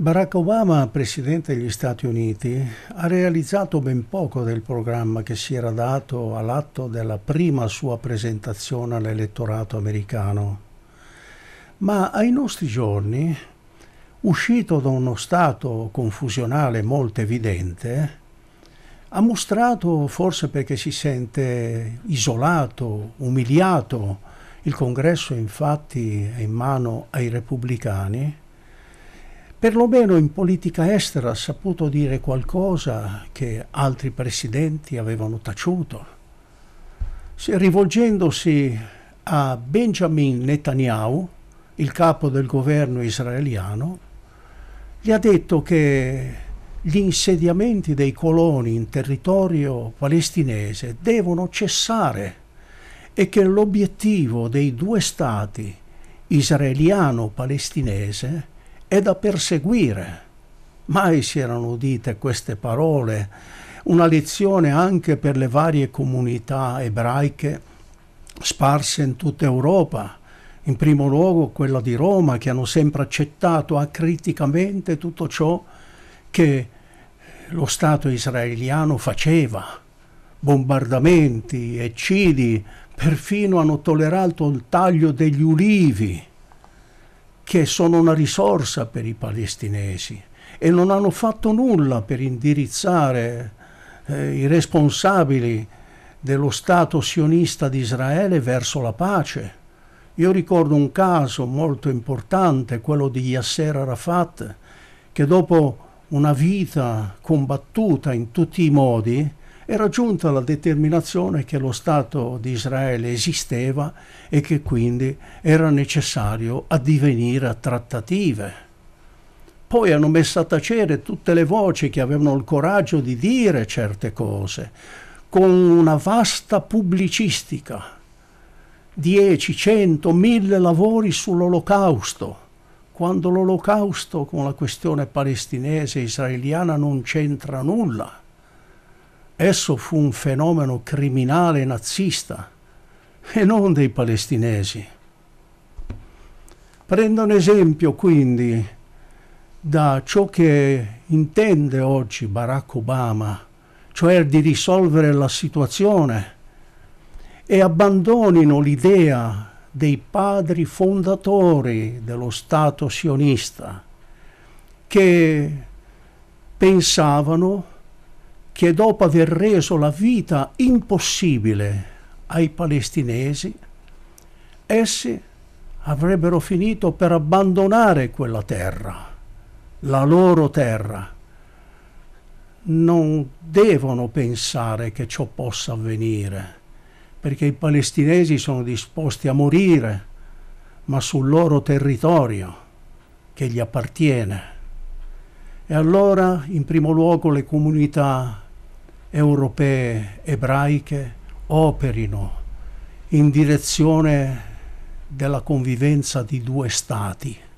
Barack Obama, presidente degli Stati Uniti, ha realizzato ben poco del programma che si era dato all'atto della prima sua presentazione all'elettorato americano. Ma ai nostri giorni, uscito da uno stato confusionale molto evidente, ha mostrato, forse perché si sente isolato, umiliato, il congresso infatti è in mano ai repubblicani, perlomeno in politica estera ha saputo dire qualcosa che altri presidenti avevano taciuto. Se, rivolgendosi a Benjamin Netanyahu, il capo del governo israeliano, gli ha detto che gli insediamenti dei coloni in territorio palestinese devono cessare e che l'obiettivo dei due stati israeliano-palestinese è da perseguire. Mai si erano udite queste parole, una lezione anche per le varie comunità ebraiche sparse in tutta Europa, in primo luogo quella di Roma, che hanno sempre accettato acriticamente tutto ciò che lo Stato israeliano faceva, bombardamenti, eccidi, perfino hanno tollerato il taglio degli ulivi che sono una risorsa per i palestinesi e non hanno fatto nulla per indirizzare eh, i responsabili dello Stato sionista di Israele verso la pace. Io ricordo un caso molto importante, quello di Yasser Arafat, che dopo una vita combattuta in tutti i modi, era giunta la determinazione che lo Stato di Israele esisteva e che quindi era necessario addivenire a trattative. Poi hanno messo a tacere tutte le voci che avevano il coraggio di dire certe cose, con una vasta pubblicistica, 10, 100, 1000 lavori sull'olocausto, quando l'olocausto con la questione palestinese e israeliana non c'entra nulla. Esso fu un fenomeno criminale nazista e non dei palestinesi. Prendono esempio quindi da ciò che intende oggi Barack Obama, cioè di risolvere la situazione e abbandonino l'idea dei padri fondatori dello Stato sionista che pensavano che dopo aver reso la vita impossibile ai palestinesi, essi avrebbero finito per abbandonare quella terra, la loro terra. Non devono pensare che ciò possa avvenire, perché i palestinesi sono disposti a morire, ma sul loro territorio che gli appartiene. E allora, in primo luogo, le comunità europee ebraiche operino in direzione della convivenza di due stati